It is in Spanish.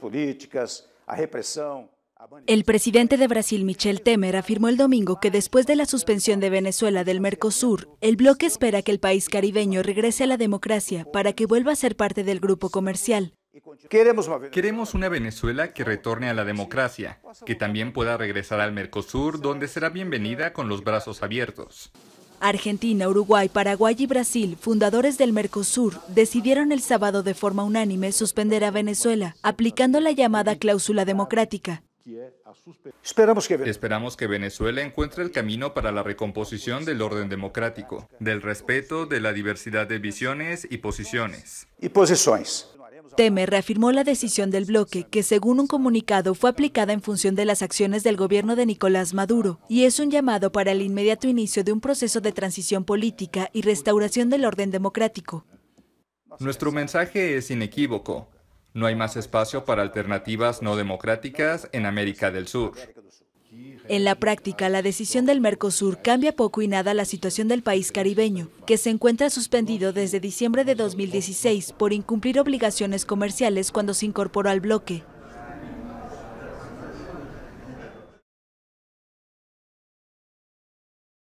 políticas, represión. El presidente de Brasil, Michel Temer, afirmó el domingo que después de la suspensión de Venezuela del Mercosur, el bloque espera que el país caribeño regrese a la democracia para que vuelva a ser parte del grupo comercial. Queremos una Venezuela que retorne a la democracia, que también pueda regresar al Mercosur, donde será bienvenida con los brazos abiertos. Argentina, Uruguay, Paraguay y Brasil, fundadores del Mercosur, decidieron el sábado de forma unánime suspender a Venezuela, aplicando la llamada cláusula democrática. Esperamos que Venezuela encuentre el camino para la recomposición del orden democrático, del respeto de la diversidad de visiones y posiciones. Y posiciones. Temer reafirmó la decisión del bloque, que según un comunicado fue aplicada en función de las acciones del gobierno de Nicolás Maduro, y es un llamado para el inmediato inicio de un proceso de transición política y restauración del orden democrático. Nuestro mensaje es inequívoco. No hay más espacio para alternativas no democráticas en América del Sur. En la práctica, la decisión del Mercosur cambia poco y nada la situación del país caribeño, que se encuentra suspendido desde diciembre de 2016 por incumplir obligaciones comerciales cuando se incorporó al bloque.